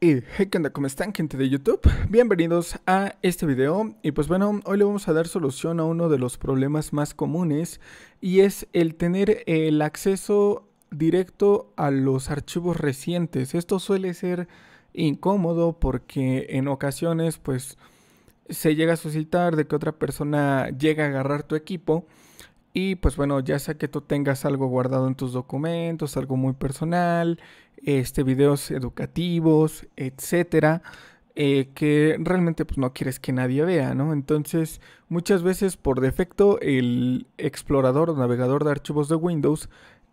Y hey, ¿qué onda? ¿Cómo están gente de YouTube? Bienvenidos a este video y pues bueno, hoy le vamos a dar solución a uno de los problemas más comunes y es el tener el acceso directo a los archivos recientes. Esto suele ser incómodo porque en ocasiones pues se llega a suscitar de que otra persona llega a agarrar tu equipo y pues bueno, ya sea que tú tengas algo guardado en tus documentos, algo muy personal, este, videos educativos, etcétera, eh, que realmente pues, no quieres que nadie vea, ¿no? Entonces, muchas veces por defecto, el explorador o navegador de archivos de Windows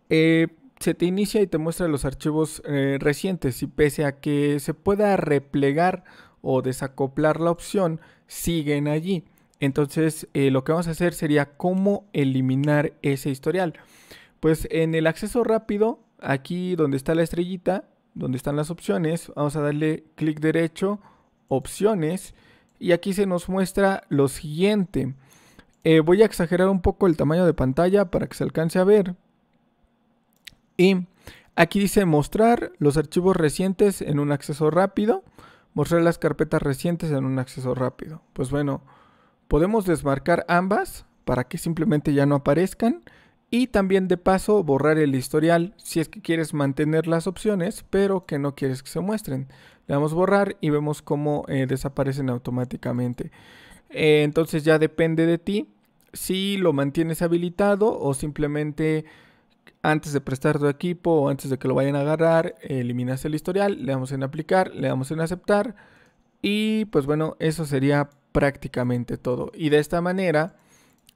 eh, se te inicia y te muestra los archivos eh, recientes. Y pese a que se pueda replegar o desacoplar la opción, siguen allí. Entonces eh, lo que vamos a hacer sería cómo eliminar ese historial. Pues en el acceso rápido, aquí donde está la estrellita, donde están las opciones, vamos a darle clic derecho, opciones, y aquí se nos muestra lo siguiente. Eh, voy a exagerar un poco el tamaño de pantalla para que se alcance a ver. Y aquí dice mostrar los archivos recientes en un acceso rápido, mostrar las carpetas recientes en un acceso rápido. Pues bueno, Podemos desmarcar ambas para que simplemente ya no aparezcan y también de paso borrar el historial si es que quieres mantener las opciones pero que no quieres que se muestren. Le damos borrar y vemos cómo eh, desaparecen automáticamente. Eh, entonces ya depende de ti si lo mantienes habilitado o simplemente antes de prestar tu equipo o antes de que lo vayan a agarrar, eliminas el historial, le damos en aplicar, le damos en aceptar y pues bueno, eso sería prácticamente todo. Y de esta manera,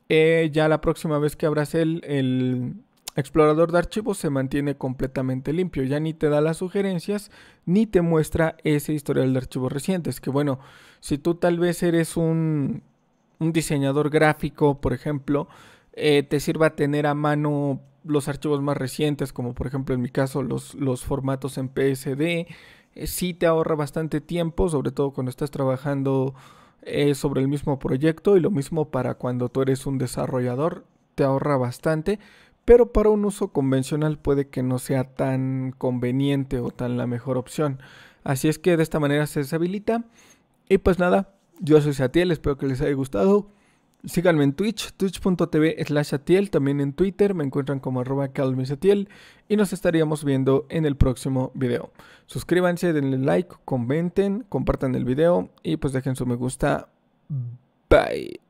eh, ya la próxima vez que abras el, el explorador de archivos se mantiene completamente limpio, ya ni te da las sugerencias ni te muestra ese historial de archivos recientes, que bueno, si tú tal vez eres un, un diseñador gráfico, por ejemplo, eh, te sirva tener a mano los archivos más recientes, como por ejemplo en mi caso los, los formatos en PSD, eh, si te ahorra bastante tiempo, sobre todo cuando estás trabajando eh, sobre el mismo proyecto y lo mismo para cuando tú eres un desarrollador, te ahorra bastante, pero para un uso convencional puede que no sea tan conveniente o tan la mejor opción. Así es que de esta manera se deshabilita. Y pues nada, yo soy Satiel, espero que les haya gustado. Síganme en Twitch, twitch.tv slash Atiel, también en Twitter, me encuentran como arroba y nos estaríamos viendo en el próximo video. Suscríbanse, denle like, comenten, compartan el video y pues dejen su me gusta. Bye.